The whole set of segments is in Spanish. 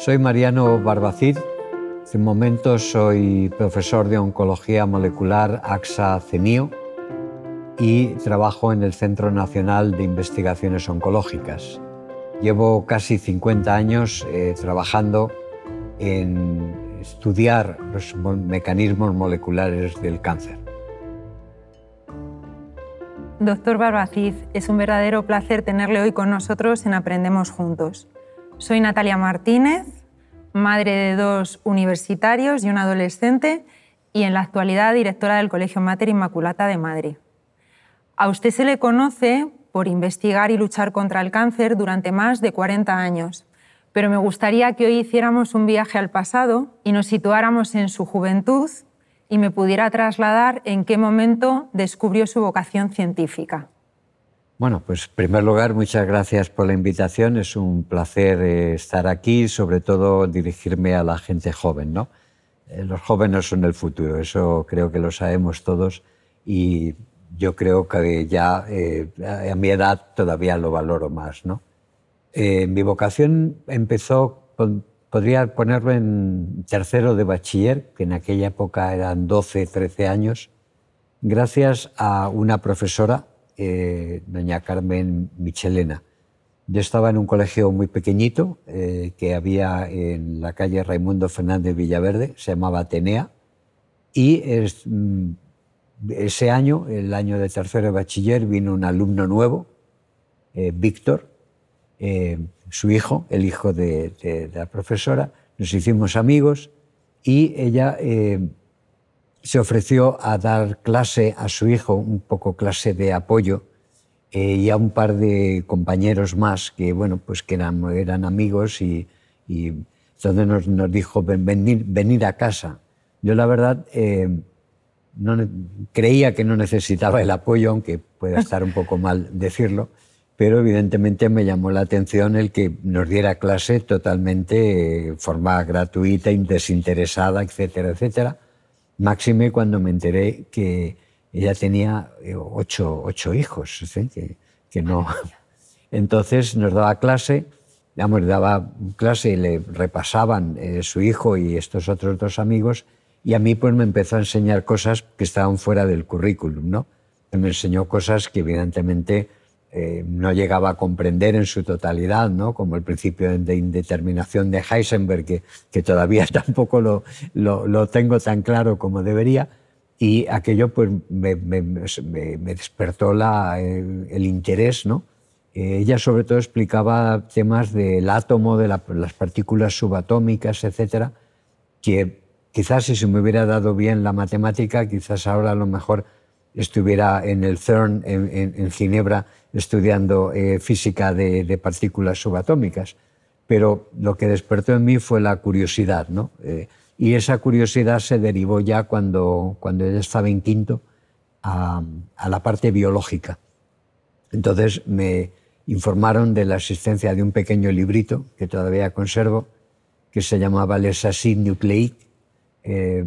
Soy Mariano Barbacid. De momento soy profesor de Oncología Molecular AXA CENIO y trabajo en el Centro Nacional de Investigaciones Oncológicas. Llevo casi 50 años eh, trabajando en estudiar los mecanismos moleculares del cáncer. Doctor Barbacid, es un verdadero placer tenerle hoy con nosotros en Aprendemos Juntos. Soy Natalia Martínez madre de dos universitarios y un adolescente y en la actualidad directora del Colegio Mater Inmaculata de Madrid. A usted se le conoce por investigar y luchar contra el cáncer durante más de 40 años, pero me gustaría que hoy hiciéramos un viaje al pasado y nos situáramos en su juventud y me pudiera trasladar en qué momento descubrió su vocación científica. Bueno, pues en primer lugar, muchas gracias por la invitación. Es un placer eh, estar aquí, sobre todo dirigirme a la gente joven, ¿no? Eh, los jóvenes son el futuro, eso creo que lo sabemos todos y yo creo que ya eh, a mi edad todavía lo valoro más, ¿no? mi vocación empezó, podría ponerlo en tercero de bachiller, que en aquella época eran 12, 13 años, gracias a una profesora eh, doña Carmen Michelena. Yo estaba en un colegio muy pequeñito eh, que había en la calle Raimundo Fernández Villaverde, se llamaba Atenea, y mm, ese año, el año de tercero de bachiller, vino un alumno nuevo, eh, Víctor, su hijo, el hijo de, la profesora, nos hicimos amigos y ella se ofreció a dar clase a su hijo, un poco clase de apoyo, eh, y a un par de compañeros más que, bueno, pues que eran, eran amigos y, y entonces nos, nos dijo, venir, venir a casa. Yo la verdad eh, no, creía que no necesitaba el apoyo, aunque pueda estar un poco mal decirlo, pero evidentemente me llamó la atención el que nos diera clase totalmente, eh, forma gratuita, desinteresada, etcétera, etcétera. Máxime cuando me enteré que ella tenía eh, ocho, hijos, que, no. Ah, Entonces nos daba clase, digamos, daba clase y le repasaban eh, su hijo y estos otros dos amigos, y a mí pues me empezó a enseñar cosas que estaban fuera del currículum, ¿no? Me enseñó cosas que evidentemente eh, no llegaba a comprender en su totalidad, ¿no? como el principio de indeterminación de Heisenberg, que, que todavía tampoco lo, tengo tan claro como debería. Y aquello pues, me, me, despertó eh, el, interés. ¿no? Eh, ella sobre todo explicaba temas del átomo, de las partículas subatómicas, etcétera, que quizás si se me hubiera dado bien la matemática, quizás ahora a lo mejor estuviera en el CERN, en, Ginebra, estudiando eh, física de, partículas subatómicas. Pero lo que despertó en mí fue la curiosidad, ¿no? Eh, y esa curiosidad se derivó ya cuando, cuando ella estaba en quinto a, la parte biológica. Entonces me informaron de la existencia de un pequeño librito que todavía conservo, que se llamaba Les Acides Nucleic, eh,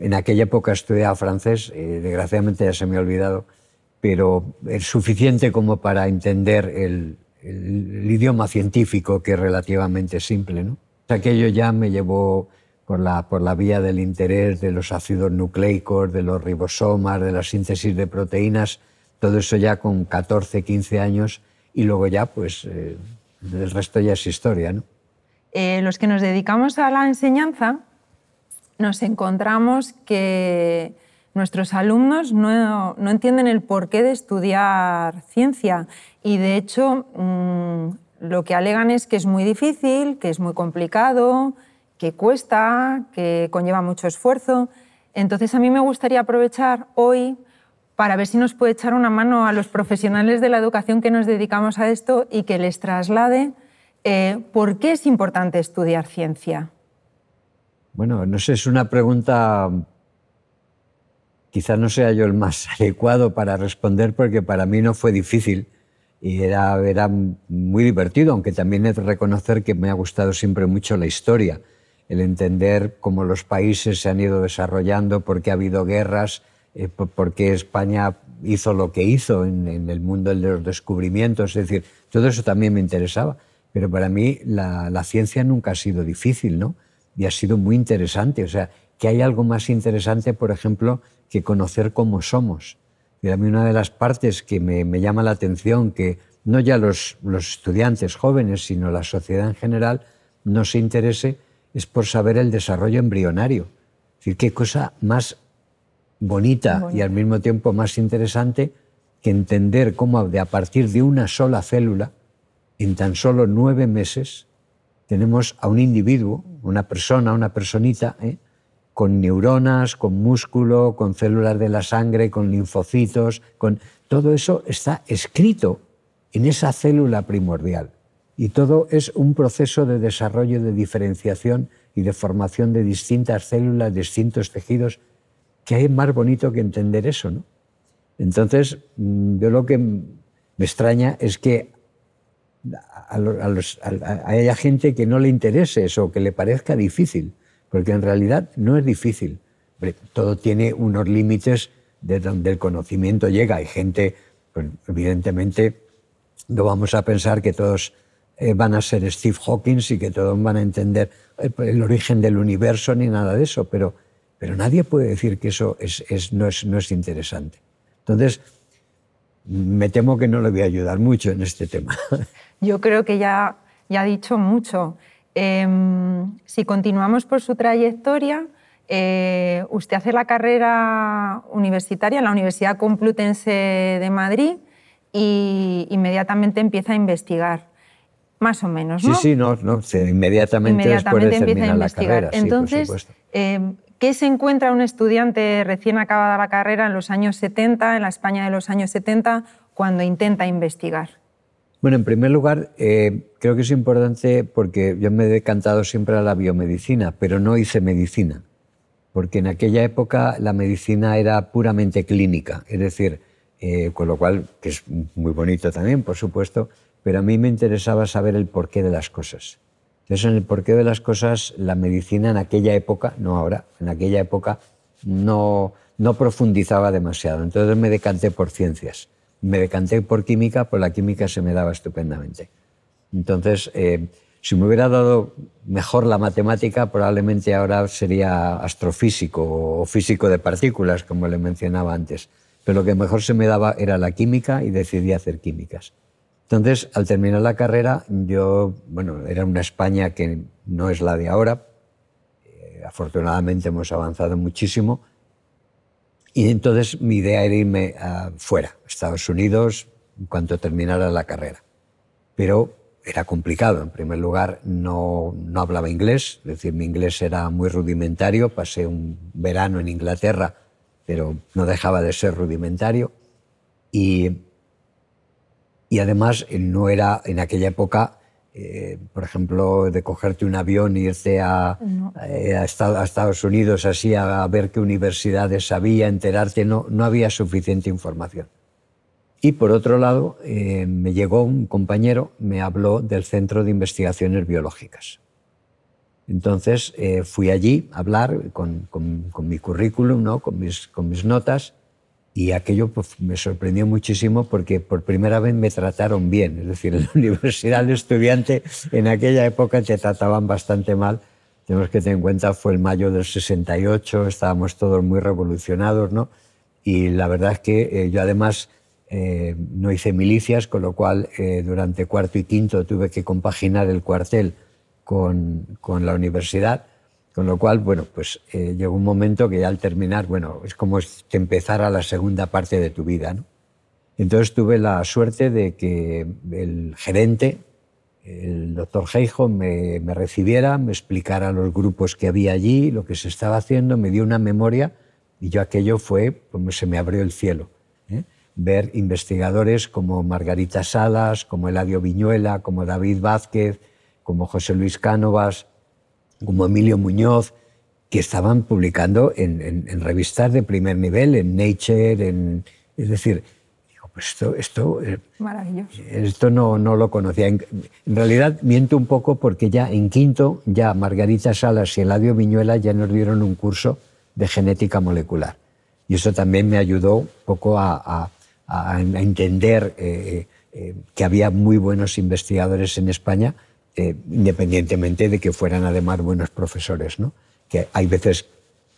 en aquella época estudiaba francés, eh, desgraciadamente ya se me ha olvidado, pero es suficiente como para entender el, idioma científico, que es relativamente simple. ¿no? Aquello ya me llevó por la, por la vía del interés de los ácidos nucleicos, de los ribosomas, de la síntesis de proteínas, todo eso ya con 14, 15 años y luego ya pues eh, el resto ya es historia. ¿no? Eh, los que nos dedicamos a la enseñanza nos encontramos que nuestros alumnos no, entienden el porqué de estudiar ciencia y de hecho mm, lo que alegan es que es muy difícil, que es muy complicado, que cuesta, que conlleva mucho esfuerzo. Entonces a mí me gustaría aprovechar hoy para ver si nos puede echar una mano a los profesionales de la educación que nos dedicamos a esto y que les traslade eh, por qué es importante estudiar ciencia. Bueno, no sé, es una pregunta. Quizás no sea yo el más adecuado para responder porque para mí no fue difícil y era, muy divertido, aunque también es reconocer que me ha gustado siempre mucho la historia, el entender cómo los países se han ido desarrollando, por qué ha habido guerras, eh, por qué España hizo lo que hizo en, el mundo de los descubrimientos, es decir, todo eso también me interesaba, pero para mí la, la ciencia nunca ha sido difícil, ¿no? y ha sido muy interesante. O sea, que hay algo más interesante, por ejemplo, que conocer cómo somos. Y a mí una de las partes que me, llama la atención, que no ya los, estudiantes jóvenes, sino la sociedad en general, no se interese, es por saber el desarrollo embrionario. Es decir, qué cosa más bonita y al mismo tiempo más interesante que entender cómo a partir de una sola célula, en tan solo nueve meses, tenemos a un individuo, una persona, una personita, ¿eh? con neuronas, con músculo, con células de la sangre, con linfocitos, con todo eso está escrito en esa célula primordial. Y todo es un proceso de desarrollo, de diferenciación y de formación de distintas células, distintos tejidos, que hay más bonito que entender eso, ¿no? Entonces, mm, yo lo que me extraña es que a, gente que no le interese eso, que le parezca difícil, porque en realidad no es difícil. Todo tiene unos límites de donde el conocimiento llega. Hay gente, pues, evidentemente, no vamos a pensar que todos eh, van a ser Steve Hawkins y que todos van a entender eh, pues, el origen del universo ni nada de eso, pero, pero nadie puede decir que eso es, es, no es interesante. Entonces, me temo que no le voy a ayudar mucho en este tema. yo creo que ya, ya ha dicho mucho. Em, si continuamos por su trayectoria, eh, usted hace la carrera universitaria en la Universidad Complutense de Madrid e inmediatamente empieza a investigar, más o menos, ¿no? Sí, sí, no, no inmediatamente, después empieza a investigar. Entonces, em, ¿qué se encuentra un estudiante recién acabada la carrera en los años 70, en la España de los años 70, cuando intenta investigar? Bueno, en primer lugar, eh, creo que es importante porque yo me he decantado siempre a la biomedicina, pero no hice medicina, porque en aquella época la medicina era puramente clínica, es decir, eh, con lo cual, que es muy bonito también, por supuesto, pero a mí me interesaba saber el porqué de las cosas. Entonces, en el porqué de las cosas, la medicina en aquella época, no ahora, en aquella época no profundizaba demasiado, entonces me decanté por ciencias me decanté por química, pues la química se me daba estupendamente. Entonces, eh, si me hubiera dado mejor la matemática, probablemente ahora sería astrofísico o físico de partículas, como le mencionaba antes. Pero lo que mejor se me daba era la química y decidí hacer químicas. Entonces, al terminar la carrera, yo, bueno, era una España que no es la de ahora. Eh, afortunadamente hemos avanzado muchísimo y entonces mi idea era irme a ah, fuera, Estados Unidos, en cuanto terminara la carrera. Pero era complicado. En primer lugar, no, no hablaba inglés, es decir, mi inglés era muy rudimentario. Pasé un verano en Inglaterra, pero no dejaba de ser rudimentario. Y, y además no era en aquella época eh, por ejemplo, de cogerte un avión e irte eh, a, Estados Unidos así a, ver qué universidades había, enterarte, no, no había suficiente información. Y por otro lado, eh, me llegó un compañero, me habló del Centro de Investigaciones Biológicas. Entonces fui allí a hablar con, con, con mi currículum, ¿no? con, mis, con mis notas, y aquello pues, me sorprendió muchísimo porque por primera vez me trataron bien. Es decir, en la universidad de estudiante en aquella época te trataban bastante mal. Tenemos que tener en cuenta, fue el mayo del 68, estábamos todos muy revolucionados, ¿no? Y la verdad es que eh, yo además eh, no hice milicias, con lo cual eh, durante cuarto y quinto tuve que compaginar el cuartel con, con la universidad con lo cual, bueno, pues eh, llegó un momento que ya al terminar, bueno, es como si empezara la segunda parte de tu vida, ¿no? Entonces tuve la suerte de que el gerente, el doctor Geijo, me, recibiera, me explicara los grupos que había allí, lo que se estaba haciendo, me dio una memoria y yo aquello fue, como se me abrió el cielo. ¿eh? Ver investigadores como Margarita Salas, como Eladio Viñuela, como David Vázquez, como José Luis Cánovas, como Emilio Muñoz, que estaban publicando en, revistas de primer nivel, en Nature, en, es decir, digo, pues esto, esto, eh, Maravilloso. esto no, no lo conocía. En, realidad miento un poco porque ya en quinto, ya Margarita Salas y Eladio Viñuela ya nos dieron un curso de genética molecular. Y eso también me ayudó un poco a, a, a entender eh, eh, que había muy buenos investigadores en España eh, independientemente de que fueran además buenos profesores. ¿no? Que hay veces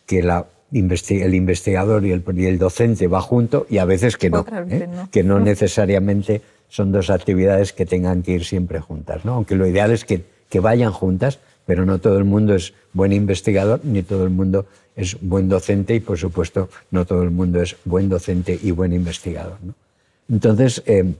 que el investigador y el, docente va junto y a veces que no, ¿eh? que no necesariamente son dos actividades que tengan que ir siempre juntas, ¿no? aunque lo ideal es que, vayan juntas, pero no todo el mundo es buen investigador ni todo el mundo es buen docente y por supuesto no todo el mundo es buen docente y buen investigador. Entonces, eh,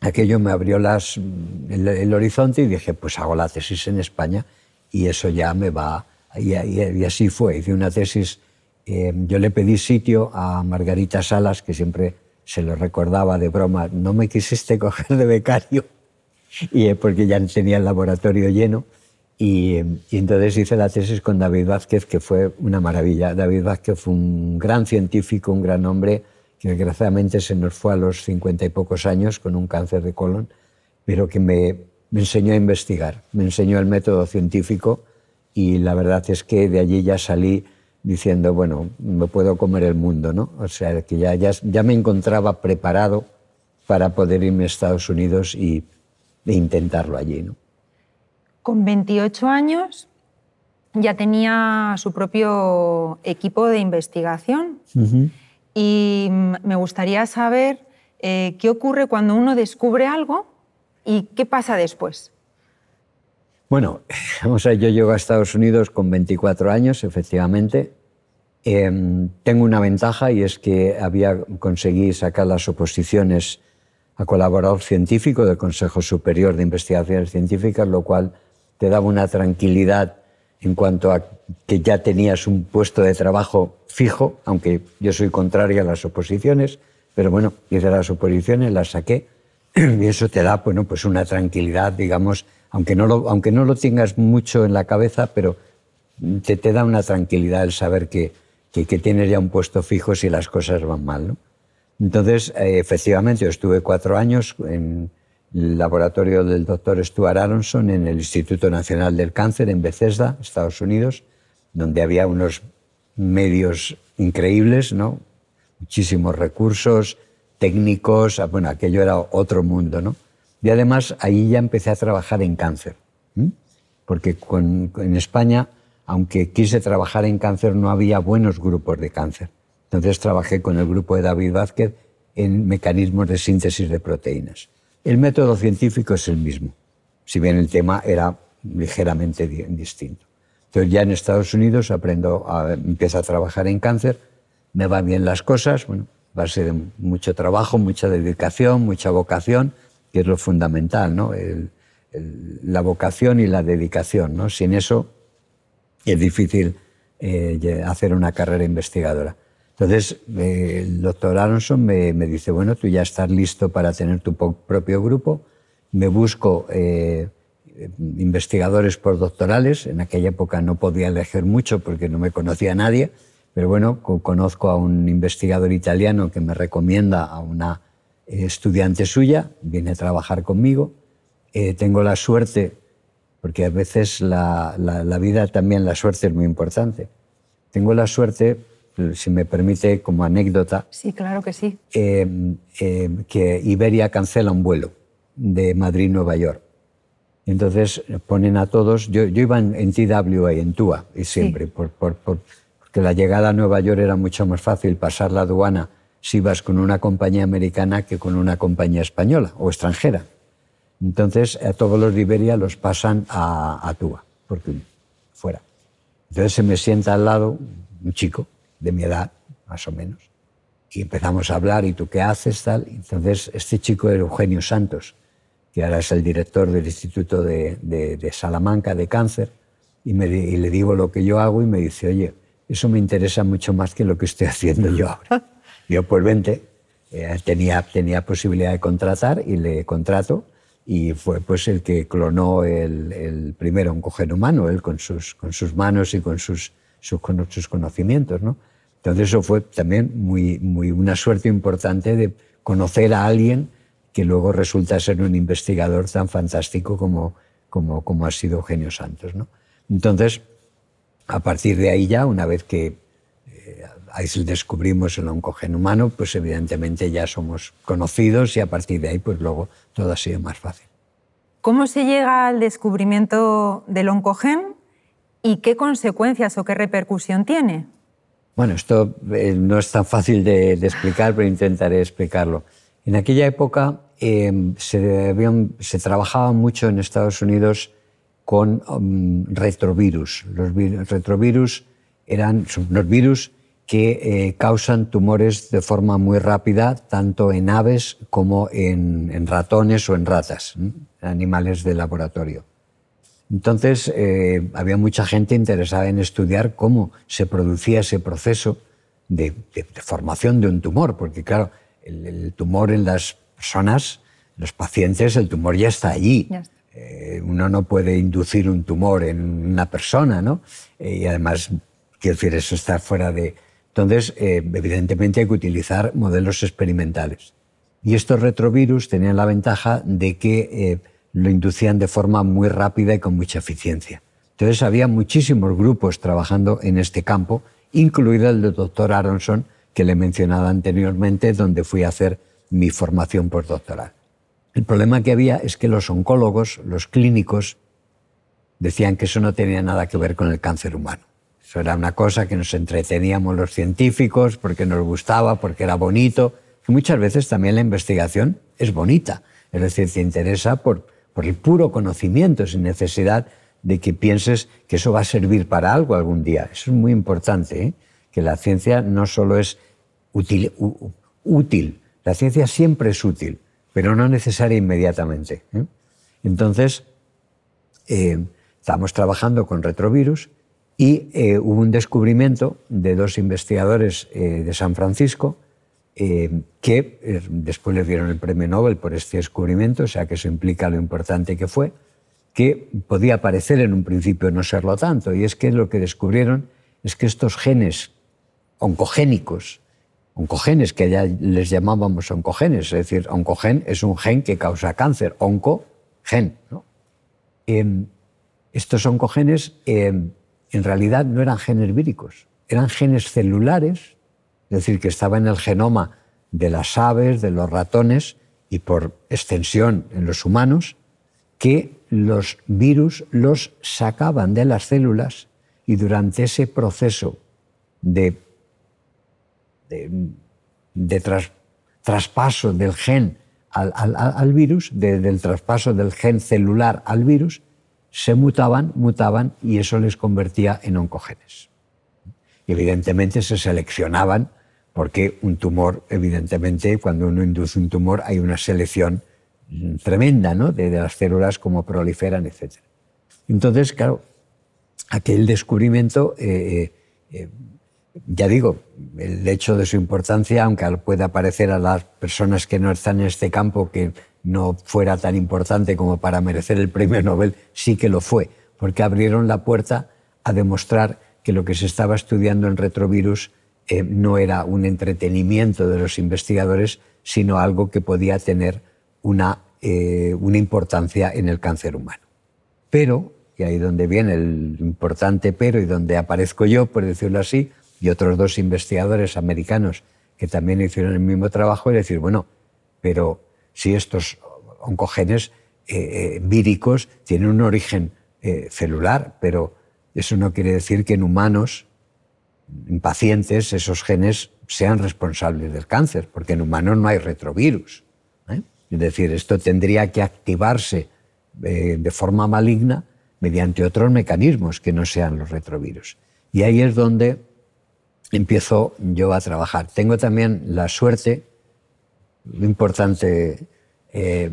aquello me abrió el, horizonte y dije, pues hago la tesis en España y eso ya me va. Y, así fue, hice una tesis. Eh, yo le pedí sitio a Margarita Salas, que siempre se lo recordaba de broma, no me quisiste coger de becario, y, eh, porque ya tenía el laboratorio lleno. y, entonces hice la tesis con David Vázquez, que fue una maravilla. David Vázquez fue un gran científico, un gran hombre, que desgraciadamente se nos fue a los cincuenta y pocos años con un cáncer de colon, pero que me, me enseñó a investigar, me enseñó el método científico y la verdad es que de allí ya salí diciendo, bueno, me puedo comer el mundo, ¿no? O sea, que ya, ya, me encontraba preparado para poder irme a Estados Unidos y, e intentarlo allí, ¿no? Con 28 años ya tenía su propio equipo de investigación. Y mm, me gustaría saber eh, qué ocurre cuando uno descubre algo y qué pasa después. Bueno, yo llego a Estados Unidos con 24 años, efectivamente. Em, tengo una ventaja y es que había conseguido sacar las oposiciones a colaborador científico del Consejo Superior de Investigaciones Científicas, lo cual te daba una tranquilidad en cuanto a que ya tenías un puesto de trabajo fijo, aunque yo soy contraria a las oposiciones, pero bueno, hice las oposiciones, las saqué, y eso te da bueno, pues una tranquilidad, digamos, aunque no, lo, aunque no lo tengas mucho en la cabeza, pero te, te da una tranquilidad el saber que, que, que, tienes ya un puesto fijo si las cosas van mal. ¿no? Entonces, eh, efectivamente, yo estuve cuatro años en, el laboratorio del doctor Stuart Aronson en el Instituto Nacional del Cáncer en Bethesda, Estados Unidos, donde había unos medios increíbles, ¿no? muchísimos recursos técnicos, ah, bueno, aquello era otro mundo. ¿no? Y además ahí ya empecé a trabajar en cáncer, porque en España, aunque quise trabajar en cáncer, no había buenos grupos de cáncer. Entonces trabajé con el grupo de David Vázquez en mecanismos de síntesis de proteínas. El método científico es el mismo, si bien el tema era ligeramente distinto. Entonces ya en Estados Unidos aprendo a, empiezo a trabajar en cáncer, me van bien las cosas, va a ser mucho trabajo, mucha dedicación, mucha vocación, que es lo fundamental, ¿no? la vocación y la dedicación, ¿no? Sin eso es difícil eh, hacer una carrera investigadora. Entonces, el doctor Aronson me, dice, bueno, tú ya estás listo para tener tu propio grupo, me busco eh, investigadores postdoctorales, en aquella época no podía elegir mucho porque no me conocía nadie, pero bueno, conozco a un investigador italiano que me recomienda a una eh, estudiante suya, viene a trabajar conmigo, eh, tengo la suerte, porque a veces la, la vida también, la suerte es muy importante, tengo la suerte si me permite, como anécdota. Sí, claro que sí. Em, em, que Iberia cancela un vuelo de Madrid-Nueva York. Entonces eh, ponen a todos, yo, iba en, en TWA, en TUA, y siempre, porque la llegada a Nueva York era mucho más fácil pasar la aduana si vas con una compañía americana que con una compañía española o extranjera. Entonces a todos los de Iberia los pasan a, a TUA, porque fuera. Entonces se me sienta al lado un chico de mi edad, más o menos. Y empezamos a hablar, ¿y tú qué haces? Tal. Entonces, este chico era Eugenio Santos, que ahora es el director del Instituto de, Salamanca de Cáncer, y, le digo lo que yo hago y me dice, oye, eso me interesa mucho más que lo que estoy haciendo yo ahora. Yo, pues vente, eh, tenía, tenía posibilidad de contratar y le contrato y fue pues el que clonó el, primer oncógeno humano, él con sus, con sus manos y con sus, con sus conocimientos, ¿no? Entonces eso fue también muy, una suerte importante de conocer a alguien que luego resulta ser un investigador tan fantástico como, como, ha sido Eugenio Santos. ¿no? Entonces, a partir de ahí ya, una vez que eh, descubrimos el oncogen humano, pues evidentemente ya somos conocidos y a partir de ahí pues luego todo ha sido más fácil. ¿Cómo se llega al descubrimiento del oncogen y qué consecuencias o qué repercusión tiene? Bueno, esto eh, no es tan fácil de, explicar, pero intentaré explicarlo. En aquella época em, se, trabajaba mucho en Estados Unidos con um, retrovirus. Los retrovirus eran los virus que eh, causan tumores de forma muy rápida, tanto en aves como en, ratones o en ratas, animales de laboratorio. Entonces, eh, había mucha gente interesada en estudiar cómo se producía ese proceso de, formación de un tumor, porque claro, el, tumor en las personas, los pacientes, el tumor ya está allí. Eh, uno no puede inducir un tumor en una persona, ¿no? Eh, y además, quiero decir, eso está fuera de... Entonces, evidentemente hay que utilizar modelos experimentales. Y estos retrovirus tenían la ventaja de que lo inducían de forma muy rápida y con mucha eficiencia. Entonces había muchísimos grupos trabajando en este campo, incluido el del doctor Aronson, que le he mencionado anteriormente, donde fui a hacer mi formación postdoctoral. El problema que había es que los oncólogos, los clínicos, decían que eso no tenía nada que ver con el cáncer humano. Eso era una cosa que nos entreteníamos los científicos porque nos gustaba, porque era bonito. Y muchas veces también la investigación es bonita, es decir, te interesa por, por el puro conocimiento, sin necesidad de que pienses que eso va a servir para algo algún día. Eso es muy importante, ¿eh? que la ciencia no solo es útil, la ciencia siempre es útil, pero no necesaria inmediatamente. ¿eh? Entonces, eh, estamos trabajando con retrovirus y hubo un descubrimiento de dos investigadores de San Francisco, eh, que eh, después le dieron el premio Nobel por este descubrimiento, o sea que eso implica lo importante que fue, que podía parecer en un principio no serlo tanto, y es que lo que descubrieron es que estos genes oncogénicos, oncogenes, que allá les llamábamos oncogenes, es decir, oncogen es un gen que causa cáncer, onco ¿no? Em, estos oncogenes em, en realidad no eran genes víricos, eran genes celulares es decir, que estaba en el genoma de las aves, de los ratones y por extensión en los humanos, que los virus los sacaban de las células y durante ese proceso de, traspaso del gen al, virus, del traspaso del gen celular al virus, se mutaban, mutaban y eso les convertía en oncogenes. Y evidentemente se seleccionaban porque un tumor, evidentemente, cuando uno induce un tumor hay una selección mm, tremenda de, las células, como proliferan, etc. Entonces, claro, aquel descubrimiento, eh, eh, eh, ya digo, el hecho de su importancia, aunque pueda parecer a las personas que no están en este campo que no fuera tan importante como para merecer el premio Nobel, sí que lo fue, porque abrieron la puerta a demostrar que lo que se estaba estudiando en retrovirus eh, no era un entretenimiento de los investigadores, sino algo que podía tener eh, una, importancia en el cáncer humano. Pero, y ahí donde viene el importante pero y donde aparezco yo, por decirlo así, y otros dos investigadores americanos que también hicieron el mismo trabajo, es decir, bueno, pero si estos oncogenes eh, víricos tienen un origen celular, pero eso no quiere decir que en humanos en pacientes esos genes sean responsables del cáncer, porque en humanos no hay retrovirus. ¿eh? Es decir, esto tendría que activarse eh, de forma maligna mediante otros mecanismos que no sean los retrovirus. Y ahí es donde empiezo yo a trabajar. Tengo también la suerte, lo importante, eh,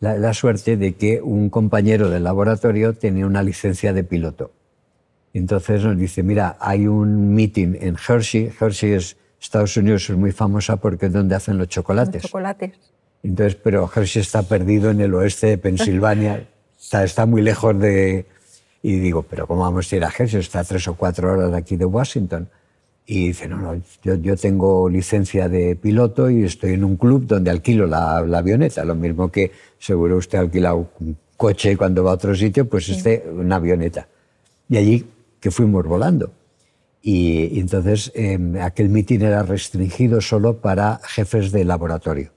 la suerte de que un compañero del laboratorio tenía una licencia de piloto. Entonces nos dice, mira, hay un meeting en Hershey. Hershey es Estados Unidos, es muy famosa porque es donde hacen los chocolates. Los chocolates. Entonces, pero Hershey está perdido en el oeste de Pensilvania, está, está, muy lejos de... Y digo, pero ¿cómo vamos a ir a Hershey? Está tres o cuatro horas de aquí de Washington. Y dice, no, no, yo, tengo licencia de piloto y estoy en un club donde alquilo la, avioneta, lo mismo que seguro usted alquila un coche cuando va a otro sitio, pues este, una avioneta. Y allí que fuimos volando. Y, entonces em, aquel mitin era restringido solo para jefes de laboratorio.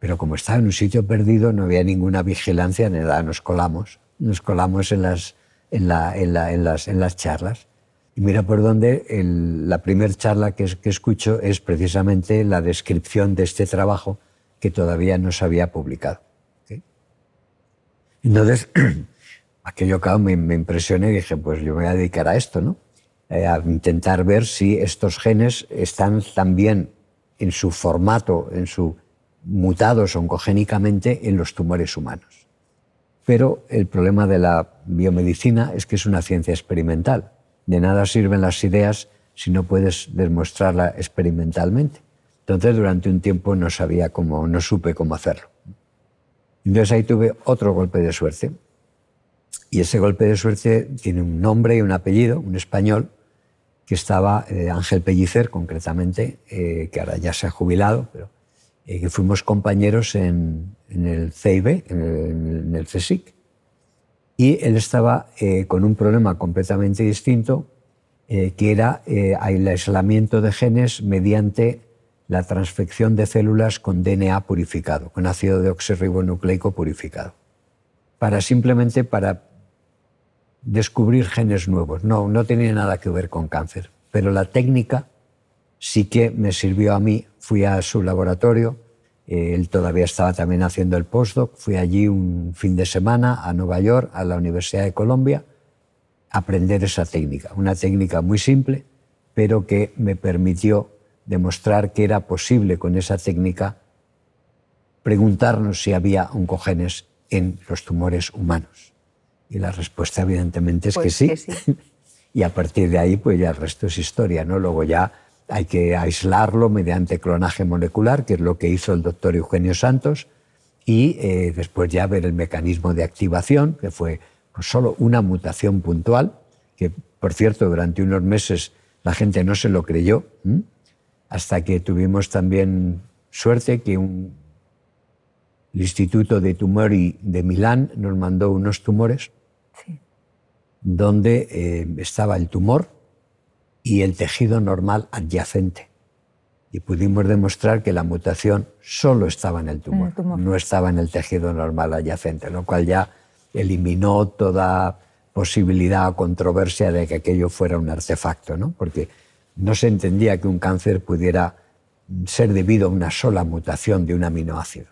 Pero como estaba en un sitio perdido, no había ninguna vigilancia nos colamos. Nos colamos en las, en, la, en, la, en las, en las charlas. Y mira por dónde la primera charla que, escucho es precisamente la descripción de este trabajo que todavía no se había publicado. Entonces, aquello claro, me, me impresioné y dije, pues yo me voy a dedicar a esto, ¿no? Eh, a intentar ver si estos genes están también en su formato, en su mutados oncogénicamente en los tumores humanos. Pero el problema de la biomedicina es que es una ciencia experimental. De nada sirven las ideas si no puedes demostrarla experimentalmente. Entonces, durante un tiempo no sabía cómo, no supe cómo hacerlo. Entonces ahí tuve otro golpe de suerte. Y ese golpe de suerte tiene un nombre y un apellido, un español, que estaba eh, Ángel Pellicer, concretamente, eh, que ahora ya se ha jubilado, pero eh, que fuimos compañeros en, el CIB, en el, en CSIC. Y él estaba con un problema completamente distinto, que era el aislamiento de genes mediante la transfección de células con DNA purificado, con ácido oxirribonucleico purificado para simplemente para descubrir genes nuevos. No, no tenía nada que ver con cáncer, pero la técnica sí que me sirvió a mí. Fui a su laboratorio, eh, él todavía estaba también haciendo el postdoc, fui allí un fin de semana a Nueva York, a la Universidad de Colombia, a aprender esa técnica, una técnica muy simple, pero que me permitió demostrar que era posible con esa técnica preguntarnos si había oncogenes en los tumores humanos? Y la respuesta evidentemente es que pues sí. y a partir de ahí, pues ya el resto es historia, ¿no? Luego ya hay que aislarlo mediante clonaje molecular, que es lo que hizo el doctor Eugenio Santos, y eh, después ya ver el mecanismo de activación, que fue pues, solo una mutación puntual, que por cierto durante unos meses la gente no se lo creyó, hasta que tuvimos también suerte que un el Instituto de Tumori de Milán nos mandó unos tumores donde eh, estaba el tumor y el tejido normal adyacente. Y pudimos demostrar que la mutación solo estaba en el tumor, no estaba en el tejido normal adyacente, lo cual ya eliminó toda posibilidad o controversia de que aquello fuera un artefacto, ¿no? porque no se entendía que un cáncer pudiera ser debido a una sola mutación de un aminoácido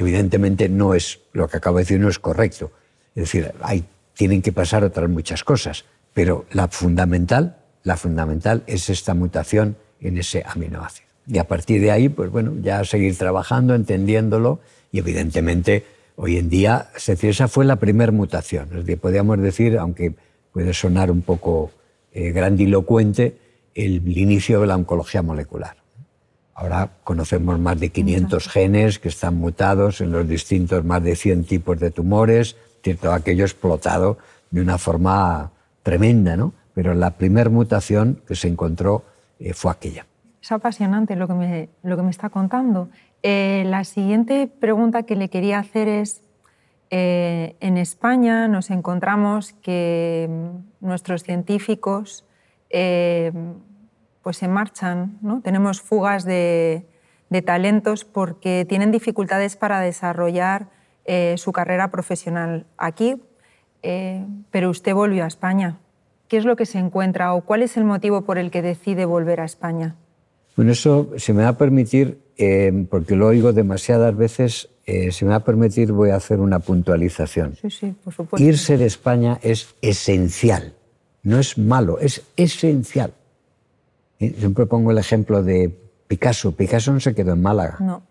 evidentemente no es, lo que acabo de decir no es correcto. Es decir, hay, tienen que pasar otras muchas cosas, pero la fundamental, la fundamental es esta mutación en ese aminoácido. Y a partir de ahí, pues bueno, ya seguir trabajando, entendiéndolo, y evidentemente hoy en día, es decir, esa fue la primera mutación. Es decir, podríamos decir, aunque puede sonar un poco eh, grandilocuente, el inicio de la oncología molecular. Ahora conocemos más de 500 genes que están mutados en los distintos, más de 100 tipos de tumores, todo aquello explotado de una forma tremenda, ¿no? Pero la primera mutación que se encontró eh, fue aquella. Es apasionante lo que me, lo que me está contando. Eh, la siguiente pregunta que le quería hacer es, eh, en España nos encontramos que mm, nuestros científicos pues se marchan, ¿no? tenemos fugas de, talentos porque tienen dificultades para desarrollar eh, su carrera profesional aquí, eh, pero usted volvió a España. ¿Qué es lo que se encuentra o cuál es el motivo por el que decide volver a España? Bueno, eso se me va a permitir, eh, porque lo oigo demasiadas veces, se me va a permitir, voy a hacer una puntualización. Sí, sí, por supuesto. Irse de España es esencial, no es malo, es esencial. Siempre pongo el ejemplo de Picasso. Picasso no se quedó en Málaga. No.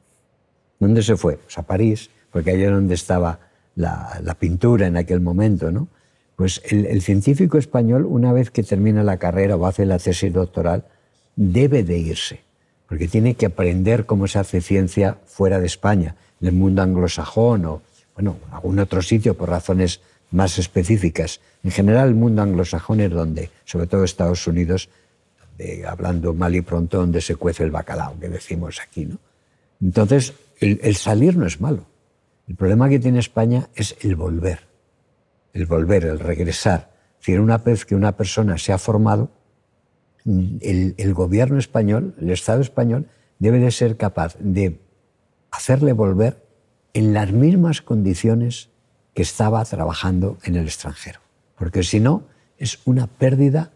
¿Dónde se fue? Pues a París, porque allí es donde estaba la, pintura en aquel momento, ¿no? Pues el, científico español, una vez que termina la carrera o hace la tesis doctoral, debe de irse, porque tiene que aprender cómo se hace ciencia fuera de España, en el mundo anglosajón o, bueno, algún otro sitio por razones más específicas. En general, el mundo anglosajón es donde, sobre todo Estados Unidos, hablando mal y pronto, donde se cuece el bacalao, que decimos aquí. ¿no? Entonces, el, salir no es malo. El problema que tiene España es el volver, el volver, el regresar. decir, una vez que una persona se ha formado, el, el gobierno español, el Estado español, debe de ser capaz de hacerle volver en las mismas condiciones que estaba trabajando en el extranjero. Porque si no, es una pérdida,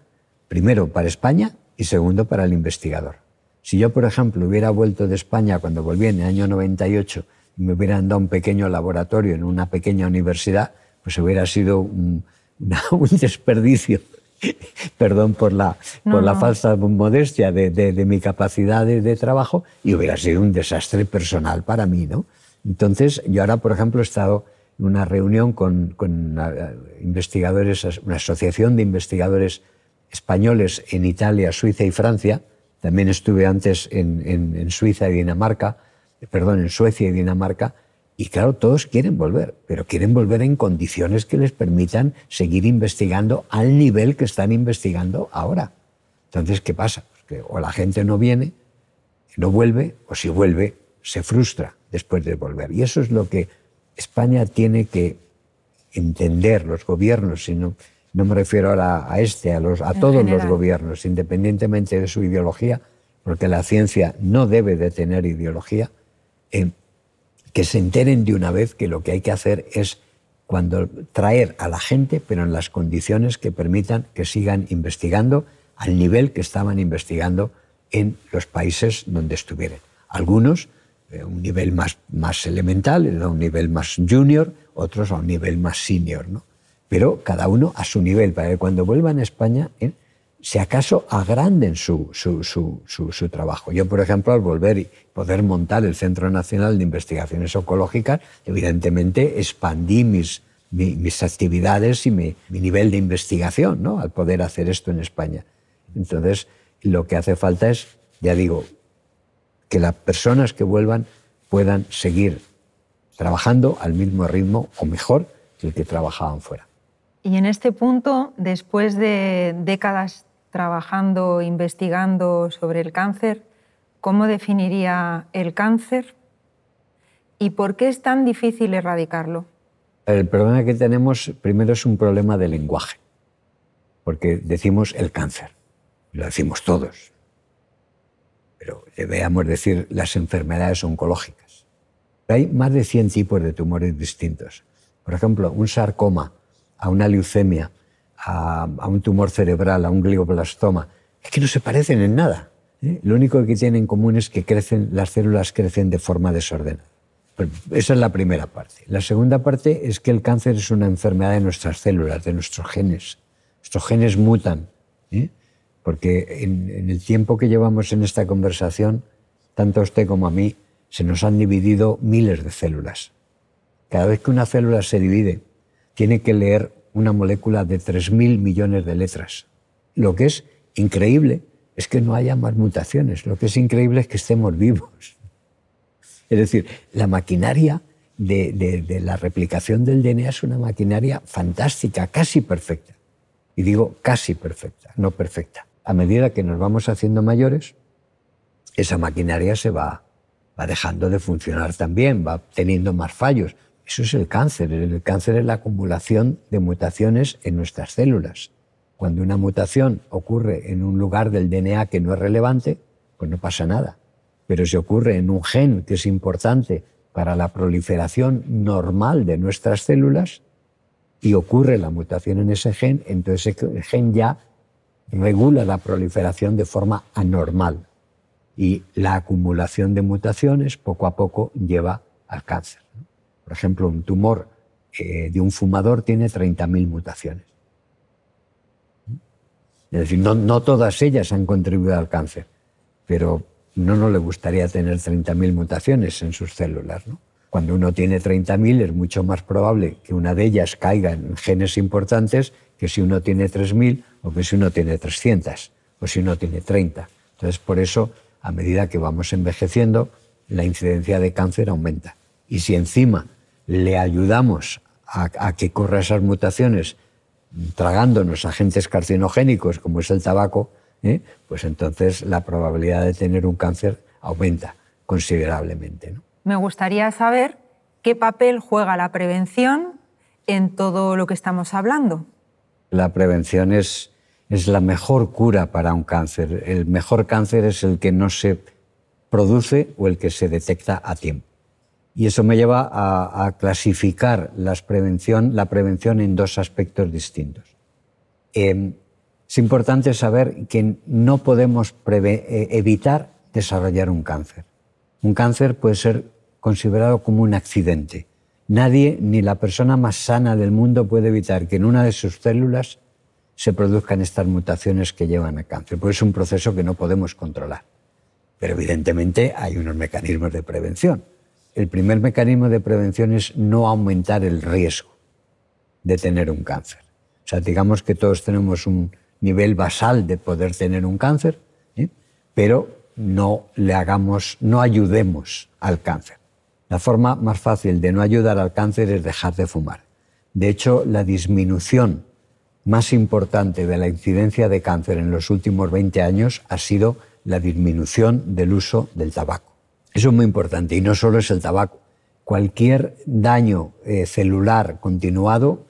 primero para España y segundo para el investigador. Si yo, por ejemplo, hubiera vuelto de España cuando volví en el año 98 y me hubieran dado un pequeño laboratorio en una pequeña universidad, pues hubiera sido un, desperdicio. Perdón por la, por la falsa modestia de, de, mi capacidad de, trabajo y hubiera sido un desastre personal para mí, ¿no? Entonces, yo ahora, por ejemplo, he estado en una reunión con, con eh, investigadores, una asociación de investigadores españoles en Italia, Suiza y Francia. También estuve antes en, Suiza y Dinamarca, perdón, en Suecia y Dinamarca. Y claro, todos quieren volver, pero quieren volver en condiciones que les permitan seguir investigando al nivel que están investigando ahora. Entonces, ¿qué pasa? Pues que o la gente no viene, no vuelve, o si vuelve, se frustra después de volver. Y eso es lo que España tiene que entender, los gobiernos, sino no me refiero ahora a este, a, todos los gobiernos, independientemente de su ideología, porque la ciencia no debe de tener ideología, eh, que se enteren de una vez que lo que hay que hacer es cuando traer a la gente, pero en las condiciones que permitan que sigan investigando al nivel que estaban investigando en los países donde estuvieran. Algunos a eh, un nivel más, más elemental, a un nivel más junior, otros a un nivel más senior. ¿no? pero cada uno a su nivel, para que cuando vuelvan a España, si acaso agranden su, su, su, trabajo. Yo, por ejemplo, al volver y poder montar el Centro Nacional de Investigaciones Ecológicas, evidentemente expandí mis, actividades y mi, nivel de investigación ¿no? al poder hacer esto en España. Entonces, lo que hace falta es, ya digo, que las personas que vuelvan puedan seguir trabajando al mismo ritmo o mejor que el que trabajaban fuera. Y en este punto, después de décadas trabajando, investigando sobre el cáncer, ¿cómo definiría el cáncer y por qué es tan difícil erradicarlo? El problema que tenemos primero es un problema de lenguaje, porque decimos el cáncer, lo decimos todos, pero debemos decir las enfermedades oncológicas. Hay más de 100 tipos de tumores distintos. Por ejemplo, un sarcoma a una leucemia, a, un tumor cerebral, a un glioblastoma, es que no se parecen en nada. ¿eh? Lo único que tienen en común es que crecen, las células crecen de forma desordenada. Pues esa es la primera parte. La segunda parte es que el cáncer es una enfermedad de nuestras células, de nuestros genes. Nuestros genes mutan. ¿eh? Porque en, en el tiempo que llevamos en esta conversación, tanto a usted como a mí, se nos han dividido miles de células. Cada vez que una célula se divide, tiene que leer una molécula de 3.000 millones de letras. Lo que es increíble es que no haya más mutaciones, lo que es increíble es que estemos vivos. Es decir, la maquinaria de, la replicación del DNA es una maquinaria fantástica, casi perfecta. Y digo casi perfecta, no perfecta. A medida que nos vamos haciendo mayores, esa maquinaria se va, va dejando de funcionar también, va teniendo más fallos, eso es el cáncer. El cáncer es la acumulación de mutaciones en nuestras células. Cuando una mutación ocurre en un lugar del DNA que no es relevante, pues no pasa nada. Pero si ocurre en un gen que es importante para la proliferación normal de nuestras células y ocurre la mutación en ese gen, entonces ese gen ya regula la proliferación de forma anormal. Y la acumulación de mutaciones poco a poco lleva al cáncer. Por ejemplo, un tumor de un fumador tiene 30.000 mutaciones. Es decir, no, todas ellas han contribuido al cáncer, pero no nos le gustaría tener 30.000 mutaciones en sus células. Cuando uno tiene 30.000 es mucho más probable que una de ellas caiga en genes importantes que si uno tiene 3.000 o que si uno tiene 300 o si uno tiene 30. Entonces, por eso, a medida que vamos envejeciendo, la incidencia de cáncer aumenta. Y si encima le ayudamos a, que corra esas mutaciones tragándonos agentes carcinogénicos como es el tabaco, ¿eh? pues entonces la probabilidad de tener un cáncer aumenta considerablemente. Me gustaría saber qué papel juega la prevención en todo lo que estamos hablando. La prevención es la mejor cura para un cáncer. El mejor cáncer es el que no se produce o el que se detecta a tiempo. Y eso me lleva a, clasificar la prevención en dos aspectos distintos. Em, es importante saber que no podemos eh, evitar desarrollar un cáncer. Un cáncer puede ser considerado como un accidente. Nadie, ni la persona más sana del mundo, puede evitar que en una de sus células se produzcan estas mutaciones que llevan a cáncer. Pues es un proceso que no podemos controlar. Pero evidentemente hay unos mecanismos de prevención el primer mecanismo de prevención es no aumentar el riesgo de tener un cáncer. O sea, digamos que todos tenemos un nivel basal de poder tener un cáncer, ¿eh? pero no le hagamos, no ayudemos al cáncer. La forma más fácil de no ayudar al cáncer es dejar de fumar. De hecho, la disminución más importante de la incidencia de cáncer en los últimos 20 años ha sido la disminución del uso del tabaco. Eso es muy importante. Y no solo es el tabaco. Cualquier daño eh, celular continuado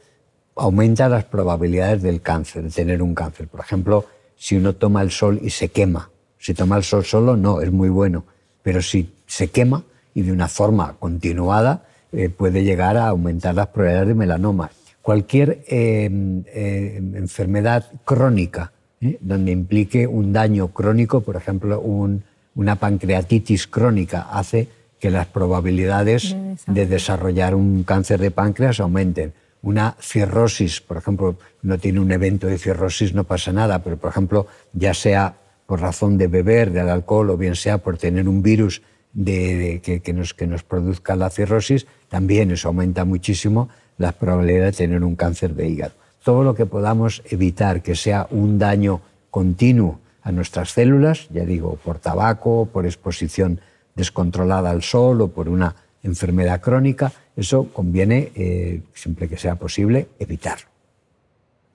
aumenta las probabilidades del cáncer, de tener un cáncer. Por ejemplo, si uno toma el sol y se quema. Si toma el sol solo, no, es muy bueno. Pero si se quema y de una forma continuada, eh, puede llegar a aumentar las probabilidades de melanoma Cualquier em, em, enfermedad crónica, ¿eh? donde implique un daño crónico, por ejemplo, un, una pancreatitis crónica hace que las probabilidades de desarrollar un cáncer de páncreas aumenten. Una cirrosis, por ejemplo, no tiene un evento de cirrosis, no pasa nada, pero por ejemplo, ya sea por razón de beber, del alcohol, o bien sea por tener un virus que, nos, que nos produzca la cirrosis, también eso aumenta muchísimo las probabilidades de tener un cáncer de hígado. Todo lo que podamos evitar que sea un daño continuo a nuestras células, ya digo, por tabaco, por exposición descontrolada al sol o por una enfermedad crónica, eso conviene, eh, siempre que sea posible, evitarlo.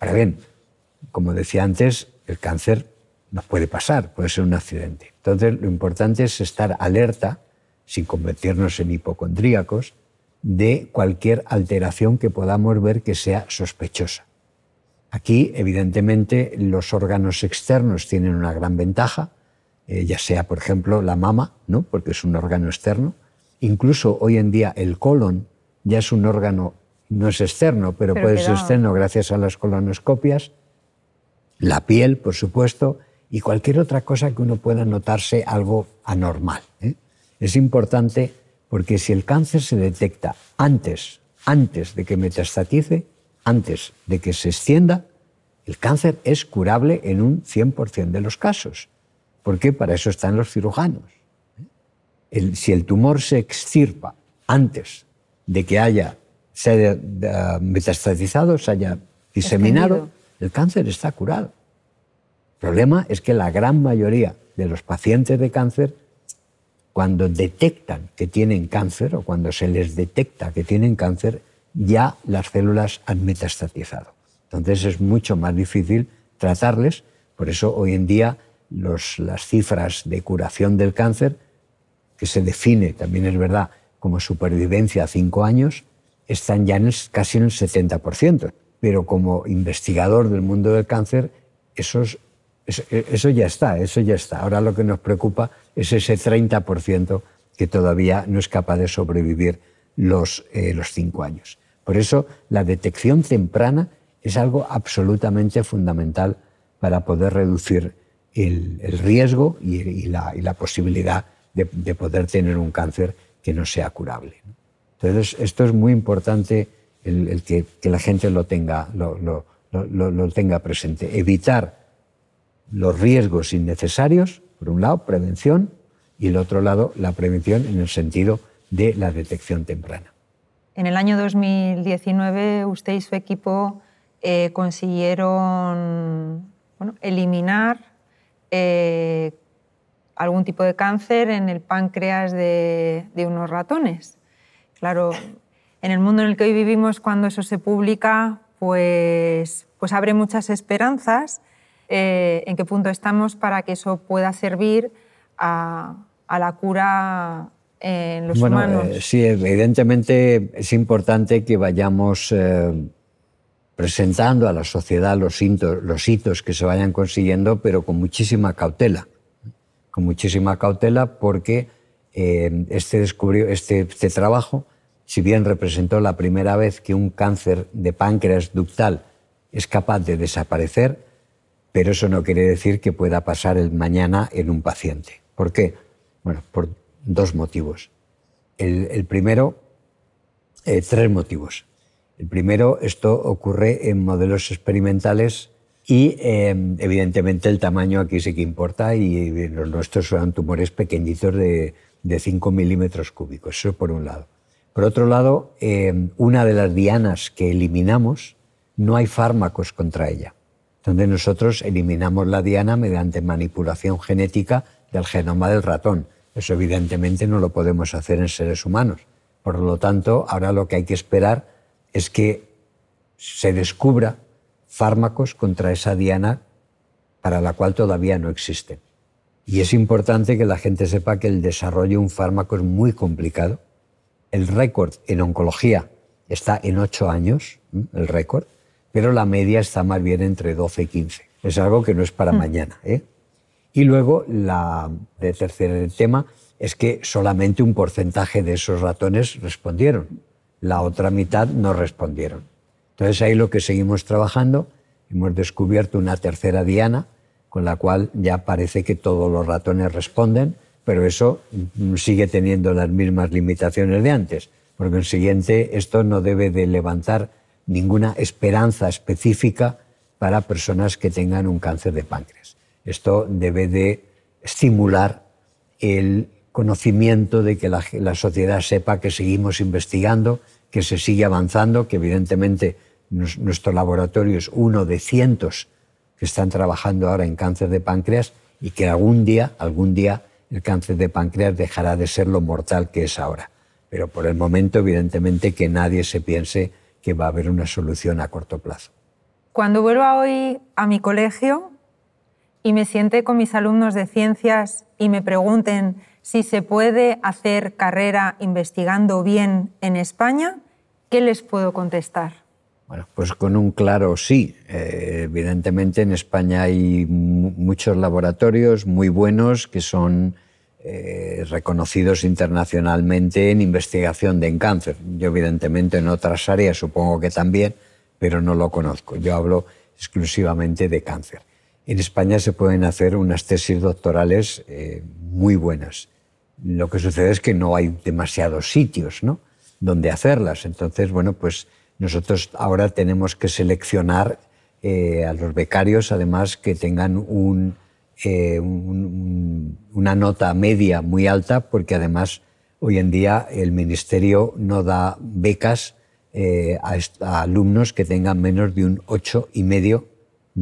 Pero bien, como decía antes, el cáncer nos puede pasar, puede ser un accidente. Entonces, lo importante es estar alerta, sin convertirnos en hipocondríacos, de cualquier alteración que podamos ver que sea sospechosa. Aquí, evidentemente, los órganos externos tienen una gran ventaja, eh, ya sea, por ejemplo, la mama, ¿no? porque es un órgano externo. Incluso hoy en día el colon ya es un órgano, no es externo, pero, puede ser externo gracias a las colonoscopias. La piel, por supuesto, y cualquier otra cosa que uno pueda notarse algo anormal. ¿eh? Es importante porque si el cáncer se detecta antes, antes de que metastatice, antes de que se extienda, el cáncer es curable en un 100% de los casos, porque para eso están los cirujanos. si el tumor se extirpa antes de que haya, se eh, metastatizado, se haya diseminado, el cáncer está curado. El problema es que la gran mayoría de los pacientes de cáncer, cuando detectan que tienen cáncer o cuando se les detecta que tienen cáncer, ya las células han metastatizado. Entonces es mucho más difícil tratarles, por eso hoy en día las cifras de curación del cáncer, que se define, también es verdad, como supervivencia a cinco años, están ya en casi en el 70%. Pero como investigador del mundo del cáncer, eso, eso ya está, eso ya está. Ahora lo que nos preocupa es ese 30% que todavía no es capaz de sobrevivir eh, los, cinco años. Por eso la detección temprana es algo absolutamente fundamental para poder reducir el, riesgo y, la, posibilidad de, poder tener un cáncer que no sea curable. Entonces, esto es muy importante que, la gente lo tenga, lo tenga presente. Evitar los riesgos innecesarios, por un lado, prevención, y el otro lado, la prevención en el sentido de la detección temprana. En el año 2019 usted y su equipo eh, consiguieron bueno, eliminar eh, algún tipo de cáncer en el páncreas de, unos ratones. Claro, en el mundo en el que hoy vivimos, cuando eso se publica, pues, pues abre muchas esperanzas eh, en qué punto estamos para que eso pueda servir a, a la cura en los bueno, humanos? Eh, sí, evidentemente es importante que vayamos eh, presentando a la sociedad los, hitos, los hitos que se vayan consiguiendo, pero con muchísima cautela. Con muchísima cautela porque eh, este, descubrió, este, este trabajo, si bien representó la primera vez que un cáncer de páncreas ductal es capaz de desaparecer, pero eso no quiere decir que pueda pasar el mañana en un paciente. ¿Por qué? Bueno, por dos motivos. El, primero, eh, tres motivos. El primero, esto ocurre en modelos experimentales y em, evidentemente el tamaño aquí sí que importa y los nuestros son tumores pequeñitos de, de 5 milímetros cúbicos, eso por un lado. Por otro lado, em, una de las dianas que eliminamos, no hay fármacos contra ella. Entonces nosotros eliminamos la diana mediante manipulación genética del genoma del ratón. Eso evidentemente no lo podemos hacer en seres humanos. Por lo tanto, ahora lo que hay que esperar es que se descubra fármacos contra esa diana para la cual todavía no existen. Y es importante que la gente sepa que el desarrollo de un fármaco es muy complicado. El récord en oncología está en ocho años, el récord, pero la media está más bien entre 12 y 15. Es algo que no es para mm. mañana. ¿eh? Y luego, la, el tercer tema es que solamente un porcentaje de esos ratones respondieron, la otra mitad no respondieron. Entonces ahí lo que seguimos trabajando, hemos descubierto una tercera diana con la cual ya parece que todos los ratones responden, pero eso mm, sigue teniendo las mismas limitaciones de antes, porque en siguiente esto no debe de levantar ninguna esperanza específica para personas que tengan un cáncer de páncreas. Esto debe de estimular el conocimiento de que la, sociedad sepa que seguimos investigando, que se sigue avanzando, que evidentemente nuestro laboratorio es uno de cientos que están trabajando ahora en cáncer de páncreas y que algún día, algún día, el cáncer de páncreas dejará de ser lo mortal que es ahora. Pero por el momento, evidentemente, que nadie se piense que va a haber una solución a corto plazo. Cuando vuelva hoy a mi colegio, y me siente con mis alumnos de ciencias y me pregunten si se puede hacer carrera investigando bien en España, ¿qué les puedo contestar? Bueno, pues con un claro sí. Eh, evidentemente en España hay muchos laboratorios muy buenos que son eh, reconocidos internacionalmente en investigación de cáncer. Yo evidentemente en otras áreas supongo que también, pero no lo conozco. Yo hablo exclusivamente de cáncer en España se pueden hacer unas tesis doctorales eh, muy buenas. Lo que sucede es que no hay demasiados sitios ¿no? donde hacerlas. Entonces, bueno, pues nosotros ahora tenemos que seleccionar eh, a los becarios, además, que tengan eh, una nota media muy alta, porque además hoy en día el Ministerio no da becas a, alumnos que tengan menos de un ocho y medio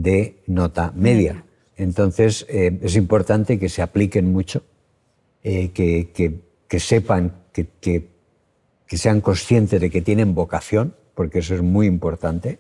de nota media. Entonces, eh, es importante que se apliquen mucho, eh, que, que, sepan, que, sean conscientes de que tienen vocación, porque eso es muy importante,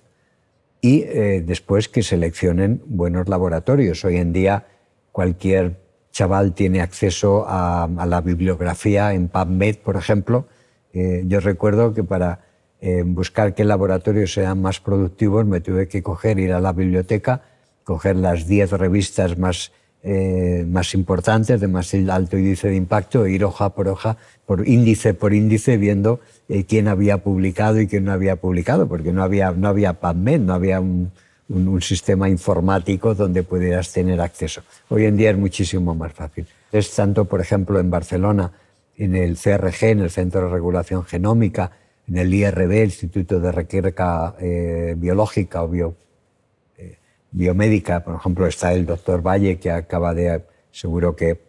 y eh, después que seleccionen buenos laboratorios. Hoy en día cualquier chaval tiene acceso a la bibliografía en PubMed, por ejemplo. yo recuerdo que para en buscar qué laboratorios sean más productivos, me tuve que coger, ir a la biblioteca, coger las 10 revistas más, eh, más importantes, de más alto índice de impacto, e ir hoja por hoja, por índice por índice, viendo eh, quién había publicado y quién no había publicado, porque no había, no había PubMed, no había un, un, sistema informático donde pudieras tener acceso. Hoy en día es muchísimo más fácil. Es tanto, por ejemplo, en Barcelona, en el CRG, en el Centro de Regulación Genómica, en el IRB, el Instituto de Requerca eh, Biológica o eh, Biomédica, por ejemplo, está el doctor Valle, que acaba de, seguro que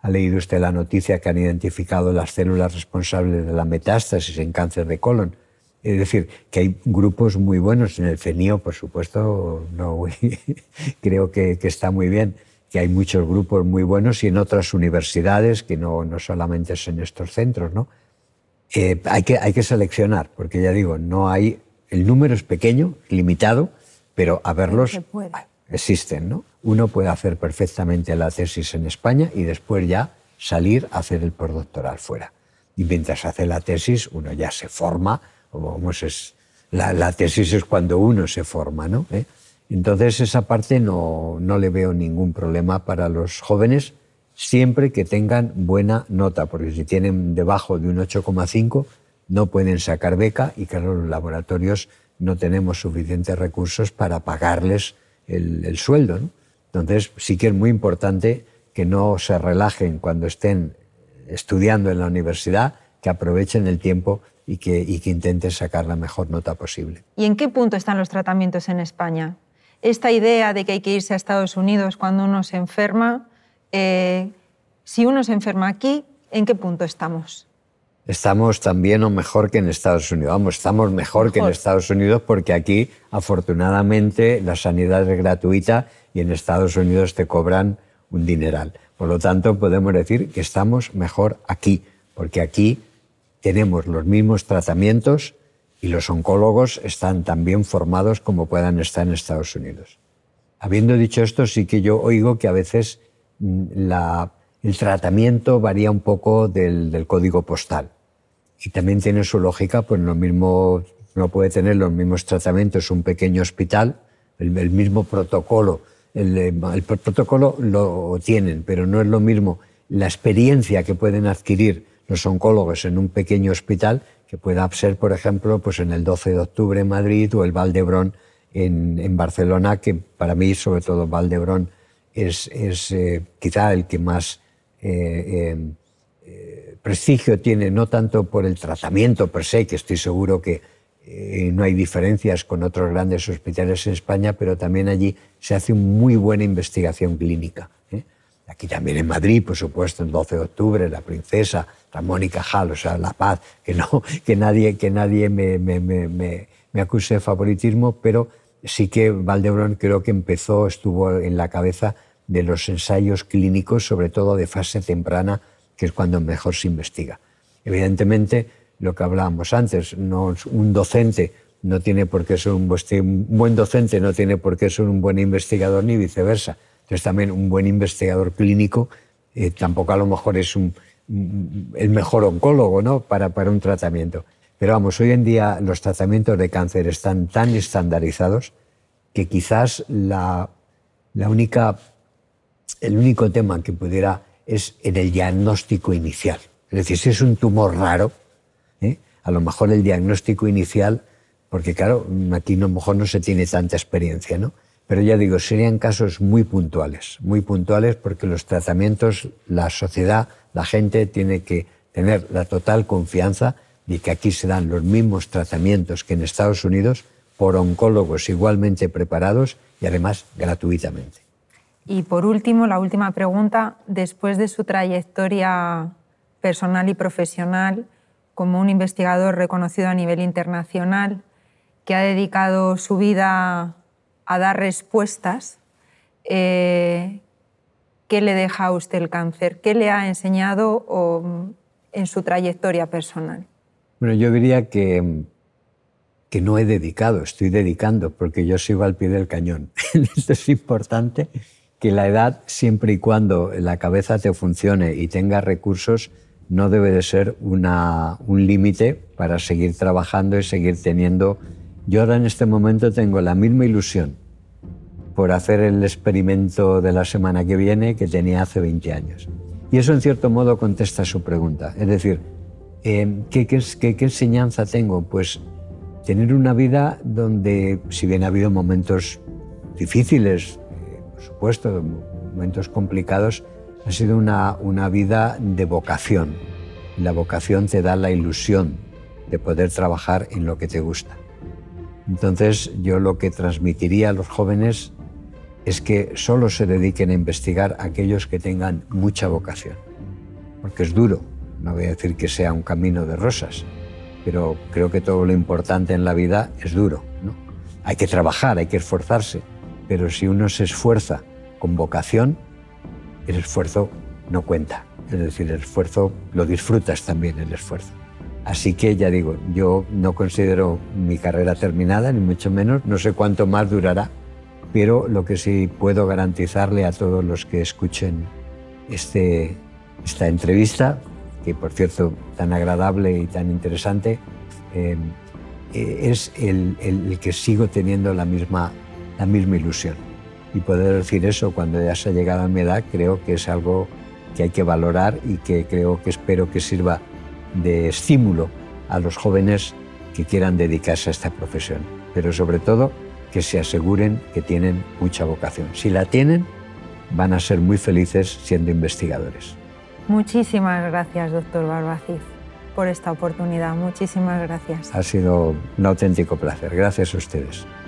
ha leído usted la noticia, que han identificado las células responsables de la metástasis en cáncer de colon. Es decir, que hay grupos muy buenos en el FENIO, por supuesto, no, creo que, que, está muy bien, que hay muchos grupos muy buenos y en otras universidades, que no, no solamente es en estos centros, ¿no? Eh, hay, que, hay que seleccionar, porque ya digo, no hay, el número es pequeño, limitado, pero a verlos ah, existen. ¿no? Uno puede hacer perfectamente la tesis en España y después ya salir a hacer el postdoctoral fuera. Y mientras hace la tesis, uno ya se forma, vamos, es, la, tesis es cuando uno se forma. ¿no? ¿Eh? Entonces, esa parte no, no le veo ningún problema para los jóvenes siempre que tengan buena nota, porque si tienen debajo de un 8,5 no pueden sacar beca y claro, los laboratorios no tenemos suficientes recursos para pagarles el, sueldo. Entonces sí que es muy importante que no se relajen cuando estén estudiando en la universidad, que aprovechen el tiempo y que intenten sacar la mejor nota posible. ¿Y en qué punto están los tratamientos en España? Esta idea de que hay que irse a Estados Unidos cuando uno se enferma, eh, si uno se enferma aquí, ¿en qué punto estamos? Estamos también o mejor que en Estados Unidos. Vamos, estamos mejor, mejor, que en Estados Unidos porque aquí, afortunadamente, la sanidad es gratuita y en Estados Unidos te cobran un dineral. Por lo tanto, podemos decir que estamos mejor aquí, porque aquí tenemos los mismos tratamientos y los oncólogos están tan bien formados como puedan estar en Estados Unidos. Habiendo dicho esto, sí que yo oigo que a veces Mm, el tratamiento varía un poco del, código postal. Y también tiene su lógica, pues mismo, no puede tener los mismos tratamientos un pequeño hospital, el, mismo protocolo. Eh, el, protocolo lo tienen, pero no es lo mismo la experiencia que pueden adquirir los oncólogos en un pequeño hospital que pueda ser, por ejemplo, pues en el 12 de octubre en Madrid o el Valdebrón en, en Barcelona, que para mí, sobre todo Valdebrón, es, eh, quizá el que más eh, em, eh, prestigio tiene, no tanto por el tratamiento per se, que estoy seguro que no hay diferencias con otros grandes hospitales en España, pero también allí se hace muy buena investigación clínica. Aquí también en Madrid, por supuesto, el 12 de octubre, la princesa, Ramón y Cajal, o sea, la paz, que, no, que nadie, que nadie me acuse de favoritismo, pero sí que Valdebron creo que empezó, estuvo en la cabeza de los ensayos clínicos, sobre todo de fase temprana, que es cuando mejor se investiga. Evidentemente, lo que hablábamos antes, no, un docente no tiene por qué ser un, buen docente, no tiene por qué ser un buen investigador ni viceversa. Entonces también un buen investigador clínico eh, tampoco a lo mejor es el mejor oncólogo para un tratamiento. Pero vamos, hoy en día los tratamientos de cáncer están tan estandarizados que quizás la, el único tema que pudiera es en el diagnóstico inicial. Es decir, si es un tumor raro, ¿eh? a lo mejor el diagnóstico inicial, porque claro, aquí a lo mejor no se tiene tanta experiencia, ¿no? Pero ya digo, serían casos muy puntuales, muy puntuales porque los tratamientos, la sociedad, la gente tiene que tener la total confianza de que aquí se dan los mismos tratamientos que en Estados Unidos por oncólogos igualmente preparados y además gratuitamente. Y por último, la última pregunta, después de su trayectoria personal y profesional como un investigador reconocido a nivel internacional, que ha dedicado su vida a dar respuestas, eh, ¿qué le deja a usted el cáncer? ¿Qué le ha enseñado mm, en su trayectoria personal? Bueno, yo diría que, que no he dedicado, estoy dedicando, porque yo sigo al pie del cañón. Esto es importante, que la edad, siempre y cuando la cabeza te funcione y tenga recursos, no debe de ser una, un límite para seguir trabajando y seguir teniendo... Yo ahora en este momento tengo la misma ilusión por hacer el experimento de la semana que viene que tenía hace 20 años. Y eso en cierto modo contesta su pregunta. Es decir, Em, ¿qué, enseñanza tengo? Pues tener una vida donde, si bien ha habido momentos difíciles, eh, por supuesto, momentos complicados, ha sido una, una vida de vocación. La vocación te da la ilusión de poder trabajar en lo que te gusta. Entonces, yo lo que transmitiría a los jóvenes es que solo se dediquen a investigar a aquellos que tengan mucha vocación, porque es duro, no voy a decir que sea un camino de rosas, pero creo que todo lo importante en la vida es duro. ¿no? Hay que trabajar, hay que esforzarse, pero si uno se esfuerza con vocación, el esfuerzo no cuenta. Es decir, el esfuerzo lo disfrutas también, el esfuerzo. Así que ya digo, yo no considero mi carrera terminada, ni mucho menos, no sé cuánto más durará, pero lo que sí puedo garantizarle a todos los que escuchen este, esta entrevista que por cierto tan agradable y tan interesante, eh, eh, es el, que sigo teniendo la misma, la misma ilusión. Y poder decir eso cuando ya se ha llegado a mi edad creo que es algo que hay que valorar y que creo que espero que sirva de estímulo a los jóvenes que quieran dedicarse a esta profesión. Pero sobre todo que se aseguren que tienen mucha vocación. Si la tienen, van a ser muy felices siendo investigadores. Muchísimas gracias, doctor Barbaciz, por esta oportunidad. Muchísimas gracias. Ha sido un auténtico placer. Gracias a ustedes.